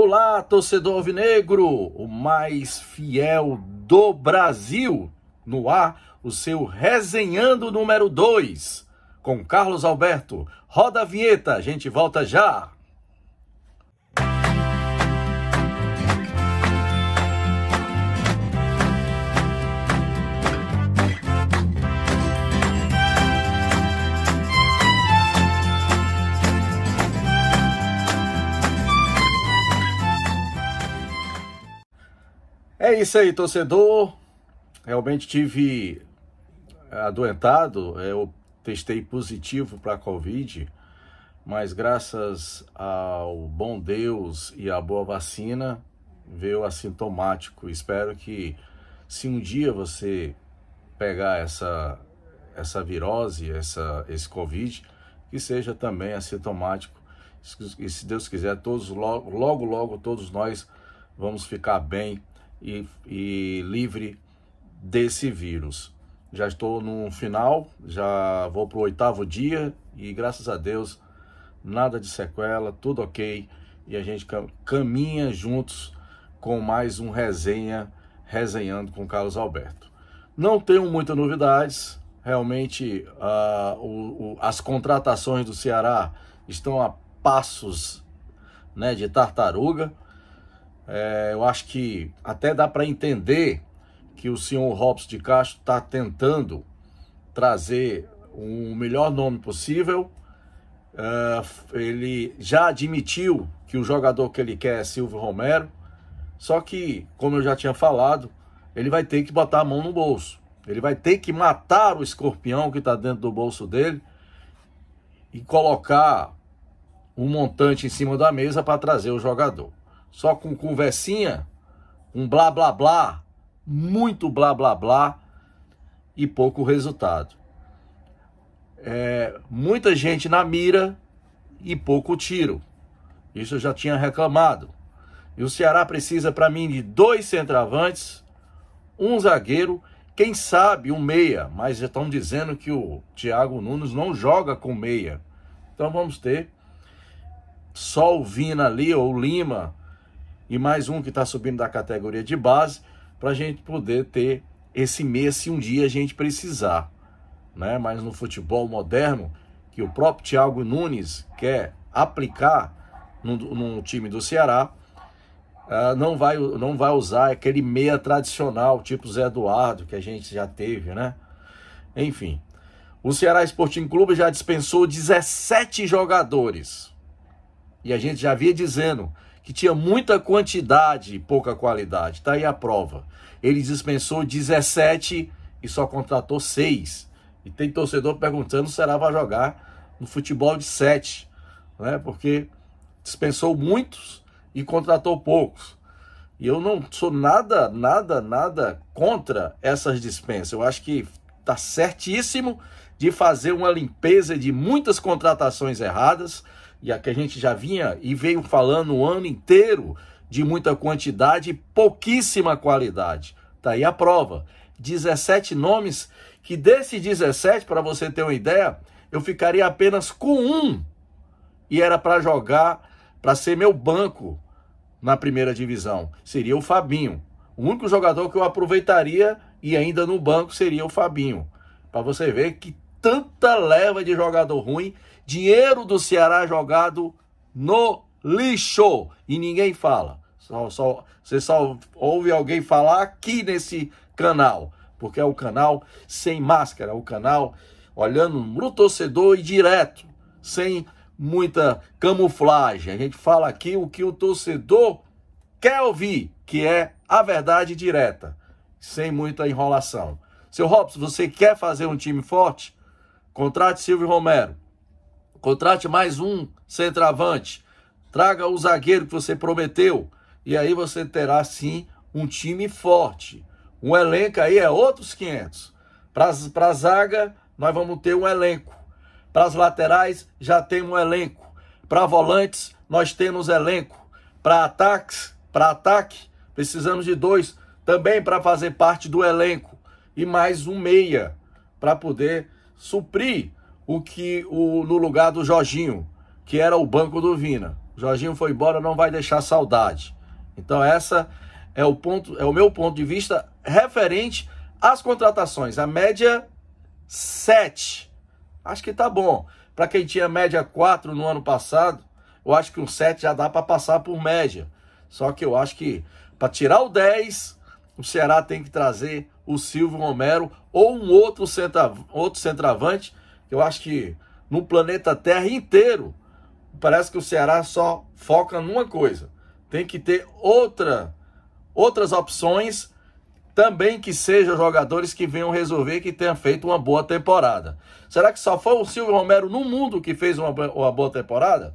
Olá, torcedor alvinegro, o mais fiel do Brasil. No ar, o seu Resenhando número 2, com Carlos Alberto. Roda a vinheta, a gente volta já. É isso aí, torcedor. Realmente tive é, adoentado, é, eu testei positivo para a Covid, mas graças ao bom Deus e à boa vacina, veio assintomático. Espero que se um dia você pegar essa essa virose, essa esse Covid, que seja também assintomático. E se Deus quiser, todos logo logo, logo todos nós vamos ficar bem e, e livre desse vírus. Já estou no final, já vou para o oitavo dia e graças a Deus nada de sequela, tudo ok e a gente caminha juntos com mais um resenha, resenhando com Carlos Alberto. Não tenho muitas novidades, realmente uh, o, o, as contratações do Ceará estão a passos né, de tartaruga. É, eu acho que até dá para entender que o senhor Robson de Castro está tentando trazer o melhor nome possível. É, ele já admitiu que o jogador que ele quer é Silvio Romero, só que, como eu já tinha falado, ele vai ter que botar a mão no bolso. Ele vai ter que matar o escorpião que está dentro do bolso dele e colocar um montante em cima da mesa para trazer o jogador só com conversinha, um blá blá blá, muito blá blá blá e pouco resultado. É, muita gente na mira e pouco tiro. Isso eu já tinha reclamado. E o Ceará precisa, para mim, de dois centravantes, um zagueiro, quem sabe um meia, mas já estão dizendo que o Thiago Nunes não joga com meia. Então vamos ter só o Vina ali, ou o Lima, e mais um que está subindo da categoria de base para a gente poder ter esse mês se um dia a gente precisar. Né? Mas no futebol moderno, que o próprio Thiago Nunes quer aplicar no time do Ceará, uh, não, vai, não vai usar aquele meia tradicional, tipo Zé Eduardo, que a gente já teve, né? Enfim, o Ceará Sporting Clube já dispensou 17 jogadores. E a gente já via dizendo que tinha muita quantidade e pouca qualidade. Está aí a prova. Ele dispensou 17 e só contratou 6. E tem torcedor perguntando se ela vai jogar no futebol de 7, né? porque dispensou muitos e contratou poucos. E eu não sou nada, nada, nada contra essas dispensas. Eu acho que está certíssimo de fazer uma limpeza de muitas contratações erradas e a que a gente já vinha e veio falando o ano inteiro de muita quantidade e pouquíssima qualidade. Tá aí a prova. 17 nomes, que desses 17, para você ter uma ideia, eu ficaria apenas com um. E era para jogar, para ser meu banco na primeira divisão. Seria o Fabinho. O único jogador que eu aproveitaria e ainda no banco seria o Fabinho. Para você ver que tanta leva de jogador ruim, dinheiro do Ceará jogado no lixo e ninguém fala. Só, só, você só ouve alguém falar aqui nesse canal, porque é o canal sem máscara, é o canal olhando no torcedor e direto, sem muita camuflagem. A gente fala aqui o que o torcedor quer ouvir, que é a verdade direta, sem muita enrolação. Seu Robson, você quer fazer um time forte? Contrate Silvio Romero. Contrate mais um centroavante. Traga o zagueiro que você prometeu. E aí você terá sim um time forte. Um elenco aí é outros 500. Para a zaga, nós vamos ter um elenco. Para as laterais, já temos um elenco. Para volantes, nós temos elenco. Para ataques, para ataque, precisamos de dois também para fazer parte do elenco. E mais um meia para poder suprir o que o, no lugar do Jorginho, que era o banco do Vina. O Jorginho foi embora, não vai deixar saudade. Então essa é o ponto, é o meu ponto de vista referente às contratações. A média 7. Acho que tá bom. Para quem tinha média 4 no ano passado, eu acho que um 7 já dá para passar por média. Só que eu acho que para tirar o 10, o Ceará tem que trazer o Silvio Romero ou um outro, centavo, outro centroavante. Eu acho que no planeta Terra inteiro, parece que o Ceará só foca numa coisa. Tem que ter outra, outras opções também que sejam jogadores que venham resolver que tenham feito uma boa temporada. Será que só foi o Silvio Romero no mundo que fez uma, uma boa temporada?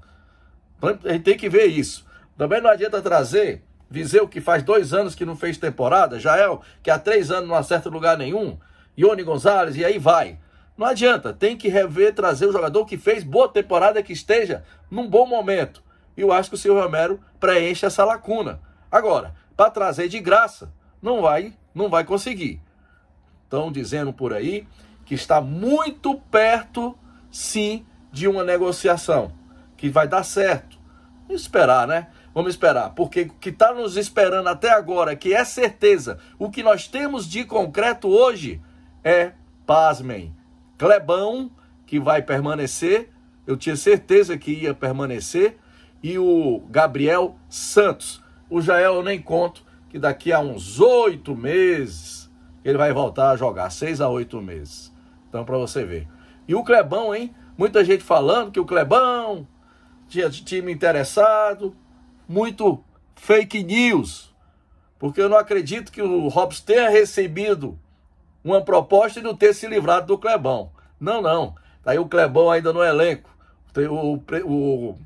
Então, a gente tem que ver isso. Também não adianta trazer Viseu, que faz dois anos que não fez temporada, Jael, que há três anos não acerta lugar nenhum, Ione Gonzalez, e aí vai. Não adianta, tem que rever, trazer o jogador que fez boa temporada, que esteja num bom momento. E eu acho que o Silvio Romero preenche essa lacuna. Agora, para trazer de graça, não vai, não vai conseguir. Estão dizendo por aí que está muito perto, sim, de uma negociação, que vai dar certo. Vamos esperar, né? Vamos esperar, porque o que está nos esperando até agora, que é certeza, o que nós temos de concreto hoje é, pasmem, Clebão, que vai permanecer, eu tinha certeza que ia permanecer, e o Gabriel Santos. O Jael eu nem conto, que daqui a uns oito meses ele vai voltar a jogar, seis a oito meses. Então, para você ver. E o Clebão, hein? Muita gente falando que o Clebão tinha time interessado, muito fake news, porque eu não acredito que o Robson tenha recebido uma proposta de não ter se livrado do Clebão. Não, não. Tá aí o Clebão ainda no elenco. O, o,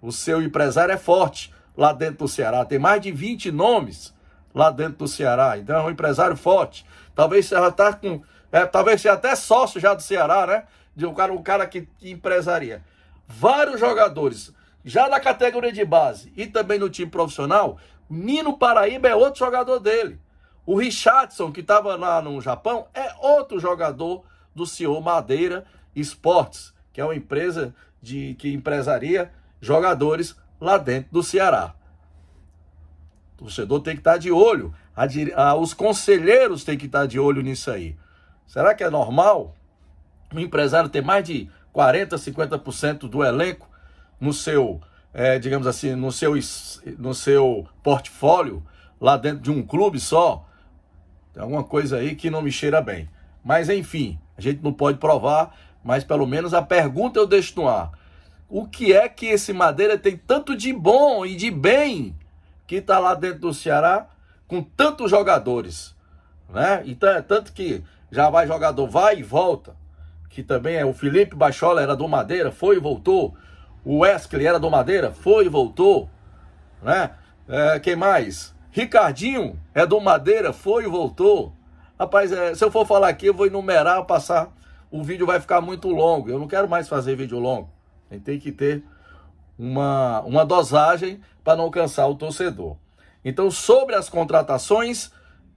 o seu empresário é forte lá dentro do Ceará. Tem mais de 20 nomes lá dentro do Ceará. Então é um empresário forte. Talvez você já tá com. É, talvez seja até sócio já do Ceará, né? De um cara, um cara que, que empresaria. Vários jogadores, já na categoria de base e também no time profissional, Nino Paraíba é outro jogador dele. O Richardson, que estava lá no Japão, é outro jogador do senhor Madeira Esportes, que é uma empresa de que empresaria jogadores lá dentro do Ceará. O torcedor tem que estar tá de olho, a, a, os conselheiros têm que estar tá de olho nisso aí. Será que é normal um empresário ter mais de 40%, 50% do elenco no seu, é, digamos assim, no seu, no seu portfólio, lá dentro de um clube só? Tem é alguma coisa aí que não me cheira bem. Mas enfim, a gente não pode provar, mas pelo menos a pergunta eu deixo no ar. O que é que esse Madeira tem tanto de bom e de bem que está lá dentro do Ceará com tantos jogadores, né? Então é tanto que já vai jogador, vai e volta, que também é o Felipe Bachola era do Madeira, foi e voltou. O Wesley era do Madeira, foi e voltou, né? É, quem mais? Ricardinho é do Madeira, foi e voltou. Rapaz, é, se eu for falar aqui, eu vou enumerar, passar. O vídeo vai ficar muito longo. Eu não quero mais fazer vídeo longo. tem que ter uma, uma dosagem para não cansar o torcedor. Então, sobre as contratações,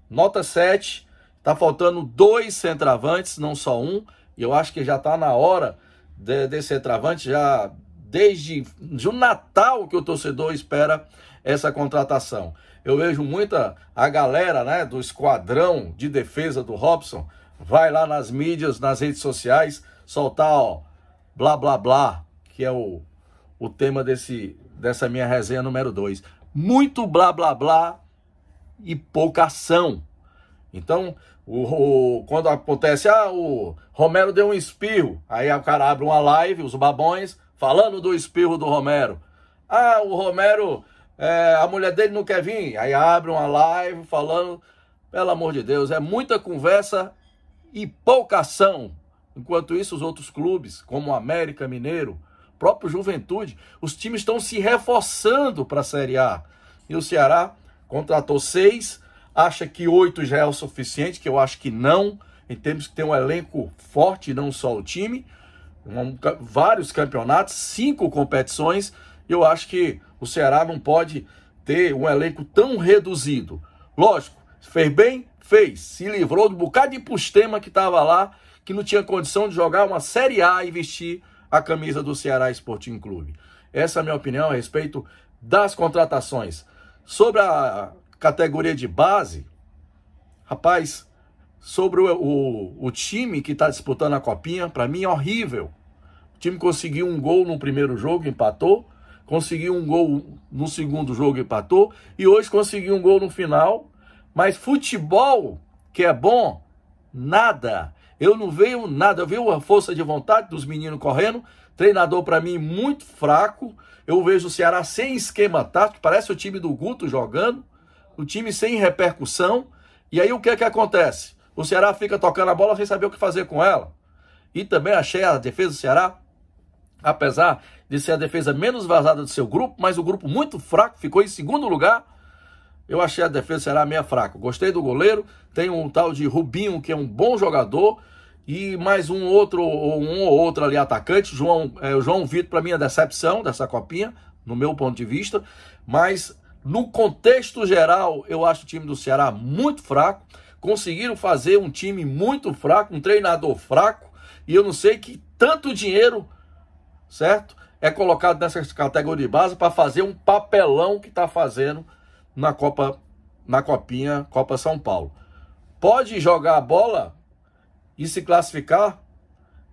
nota 7. Tá faltando dois centravantes, não só um. E eu acho que já está na hora de, desse centravante, já desde o Natal que o torcedor espera essa contratação. Eu vejo muita a galera, né, do esquadrão de defesa do Robson, vai lá nas mídias, nas redes sociais, soltar, ó, blá blá blá, que é o, o tema desse dessa minha resenha número 2. Muito blá blá blá e pouca ação. Então, o, o, quando acontece, ah, o Romero deu um espirro, aí o cara abre uma live, os babões, falando do espirro do Romero. Ah, o Romero é, a mulher dele não quer vir. Aí abre uma live falando, pelo amor de Deus, é muita conversa e pouca ação. Enquanto isso, os outros clubes, como o América Mineiro, próprio Juventude, os times estão se reforçando para a Série A. E o Ceará contratou seis, acha que oito já é o suficiente, que eu acho que não. E temos que ter um elenco forte, não só o time. Um, vários campeonatos, cinco competições. Eu acho que o Ceará não pode ter um elenco tão reduzido. Lógico, fez bem, fez. Se livrou do bocado de postema que estava lá, que não tinha condição de jogar uma Série A e vestir a camisa do Ceará Sporting Clube. Essa é a minha opinião a respeito das contratações. Sobre a categoria de base, rapaz, sobre o, o, o time que está disputando a copinha, para mim é horrível. O time conseguiu um gol no primeiro jogo, empatou conseguiu um gol no segundo jogo e empatou, e hoje conseguiu um gol no final. Mas futebol, que é bom, nada. Eu não vejo nada, eu vejo a força de vontade dos meninos correndo, treinador para mim muito fraco. Eu vejo o Ceará sem esquema tático, parece o time do Guto jogando, o time sem repercussão. E aí o que é que acontece? O Ceará fica tocando a bola sem saber o que fazer com ela. E também achei a defesa do Ceará apesar de ser a defesa menos vazada do seu grupo, mas o grupo muito fraco, ficou em segundo lugar. Eu achei a defesa será meia fraca. Gostei do goleiro, tem um tal de Rubinho, que é um bom jogador, e mais um outro, ou um ou outro ali atacante. João, é, o João Vitor, para mim, é decepção dessa copinha, no meu ponto de vista. Mas, no contexto geral, eu acho o time do Ceará muito fraco. Conseguiram fazer um time muito fraco, um treinador fraco, e eu não sei que tanto dinheiro certo? É colocado nessa categoria de base para fazer um papelão que está fazendo na Copa, na Copinha, Copa São Paulo. Pode jogar a bola e se classificar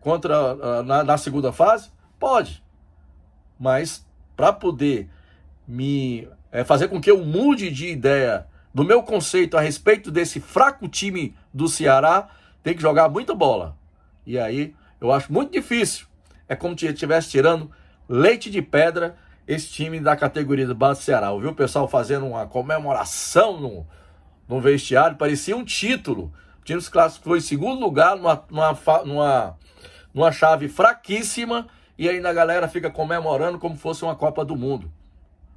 contra ah, na, na segunda fase? Pode. Mas para poder me é, fazer com que eu mude de ideia do meu conceito a respeito desse fraco time do Ceará, tem que jogar muita bola. E aí eu acho muito difícil é como se estivesse tirando leite de pedra esse time da categoria do base Ceará. Ouviu o pessoal fazendo uma comemoração no, no vestiário, parecia um título. O time clássicos foi em segundo lugar numa, numa, numa, numa chave fraquíssima e ainda a galera fica comemorando como fosse uma Copa do Mundo.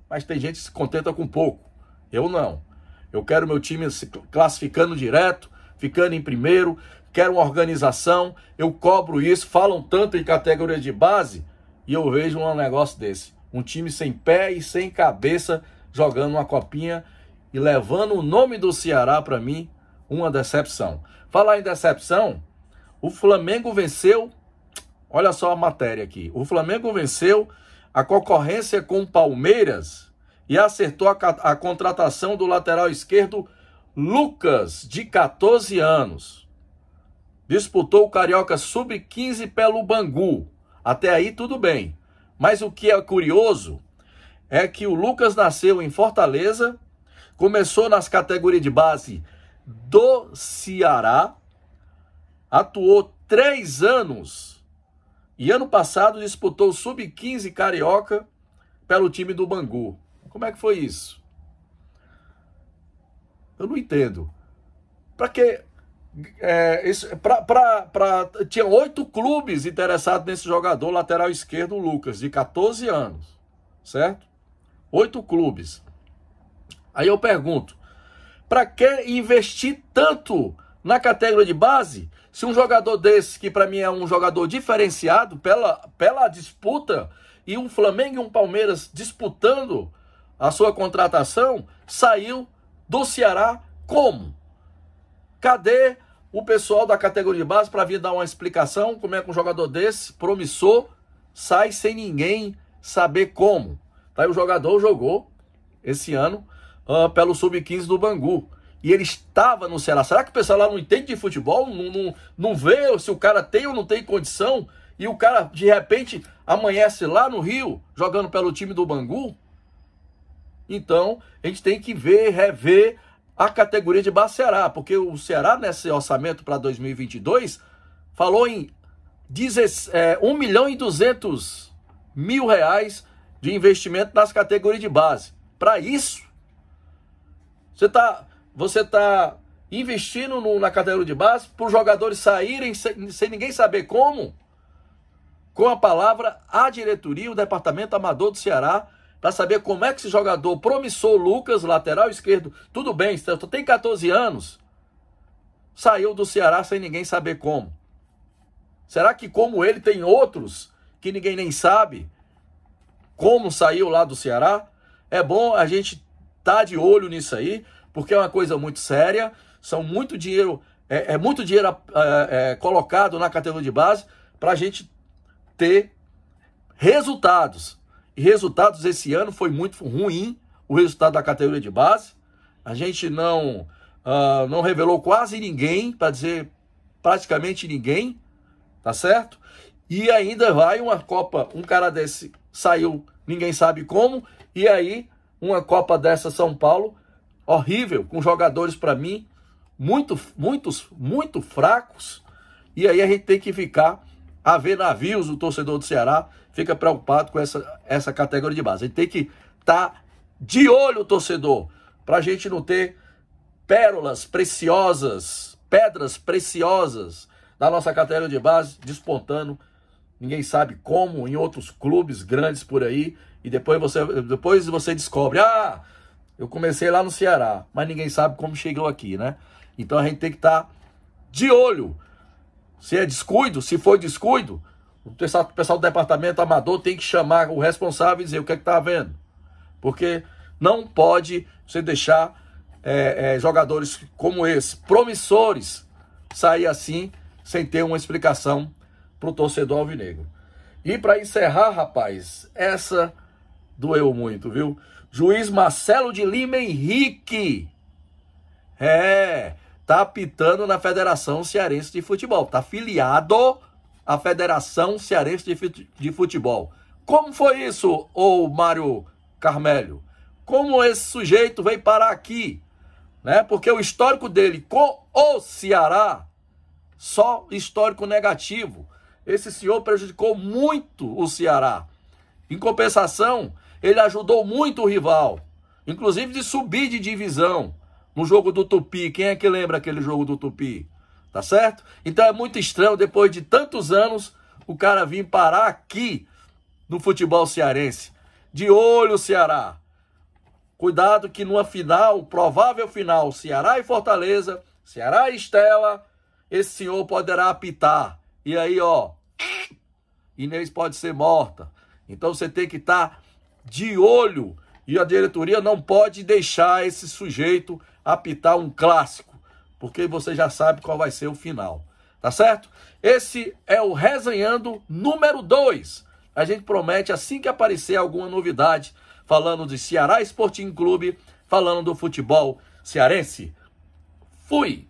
Mas tem gente que se contenta com pouco. Eu não. Eu quero meu time se classificando direto, ficando em primeiro, quero uma organização, eu cobro isso, falam tanto em categoria de base e eu vejo um negócio desse. Um time sem pé e sem cabeça jogando uma copinha e levando o nome do Ceará para mim, uma decepção. Falar em decepção, o Flamengo venceu. Olha só a matéria aqui. O Flamengo venceu a concorrência com o Palmeiras e acertou a, a contratação do lateral esquerdo Lucas, de 14 anos. Disputou o Carioca Sub-15 pelo Bangu. Até aí tudo bem. Mas o que é curioso é que o Lucas nasceu em Fortaleza, começou nas categorias de base do Ceará, atuou três anos e ano passado disputou o Sub-15 Carioca pelo time do Bangu. Como é que foi isso? Eu não entendo. Para que é, esse, pra, pra, pra, tinha oito clubes interessados nesse jogador lateral esquerdo, Lucas, de 14 anos, certo? Oito clubes. Aí eu pergunto, para que investir tanto na categoria de base se um jogador desse, que para mim é um jogador diferenciado pela, pela disputa, e um Flamengo e um Palmeiras disputando a sua contratação, saiu do Ceará como? Cadê o pessoal da categoria de base para vir dar uma explicação como é que um jogador desse, promissor, sai sem ninguém saber como? Tá o jogador jogou esse ano uh, pelo Sub-15 do Bangu. E ele estava no Ceará. Será que o pessoal lá não entende de futebol? Não, não, não vê se o cara tem ou não tem condição? E o cara, de repente, amanhece lá no Rio, jogando pelo time do Bangu? Então, a gente tem que ver, rever a categoria de base Ceará, porque o Ceará, nesse orçamento para 2022, falou em 10, é, 1 milhão e 200 mil reais de investimento nas categorias de base. Para isso, você está você tá investindo no, na categoria de base para os jogadores saírem sem, sem ninguém saber como? Com a palavra, a diretoria, o departamento amador do Ceará para saber como é que esse jogador promissor, Lucas, lateral esquerdo, tudo bem, tem 14 anos, saiu do Ceará sem ninguém saber como. Será que, como ele, tem outros que ninguém nem sabe como saiu lá do Ceará? É bom a gente tá de olho nisso aí, porque é uma coisa muito séria. São muito dinheiro, é, é muito dinheiro é, é, colocado na categoria de base para a gente ter resultados resultados esse ano foi muito ruim, o resultado da categoria de base. A gente não, uh, não revelou quase ninguém, para dizer praticamente ninguém, tá certo? E ainda vai uma Copa, um cara desse saiu, ninguém sabe como, e aí uma Copa dessa São Paulo, horrível, com jogadores para mim muito, muitos, muito fracos, e aí a gente tem que ficar haver navios, o torcedor do Ceará fica preocupado com essa, essa categoria de base. Ele tem que estar tá de olho torcedor, para a gente não ter pérolas preciosas, pedras preciosas na nossa categoria de base, despontando, ninguém sabe como, em outros clubes grandes por aí, e depois você, depois você descobre, ah, eu comecei lá no Ceará, mas ninguém sabe como chegou aqui, né? Então a gente tem que estar tá de olho se é descuido, se foi descuido, o pessoal do departamento amador tem que chamar o responsável e dizer o que é está havendo. Porque não pode você deixar é, é, jogadores como esse, promissores, sair assim sem ter uma explicação para o torcedor alvinegro. E para encerrar, rapaz, essa doeu muito, viu? Juiz Marcelo de Lima Henrique. É, tá apitando na Federação Cearense de Futebol, tá filiado à Federação Cearense de Futebol. Como foi isso, ô Mário Carmélio? Como esse sujeito veio parar aqui? Né? Porque o histórico dele com o Ceará, só histórico negativo. Esse senhor prejudicou muito o Ceará. Em compensação, ele ajudou muito o rival, inclusive de subir de divisão. No jogo do Tupi, quem é que lembra aquele jogo do Tupi? Tá certo? Então é muito estranho, depois de tantos anos, o cara vir parar aqui no futebol cearense. De olho, Ceará. Cuidado que numa final, provável final, Ceará e Fortaleza, Ceará e Estela, esse senhor poderá apitar. E aí, ó, Inês pode ser morta. Então você tem que estar tá de olho e a diretoria não pode deixar esse sujeito apitar um clássico, porque você já sabe qual vai ser o final. Tá certo? Esse é o Resenhando número 2. A gente promete assim que aparecer alguma novidade, falando de Ceará Sporting Clube, falando do futebol cearense. Fui!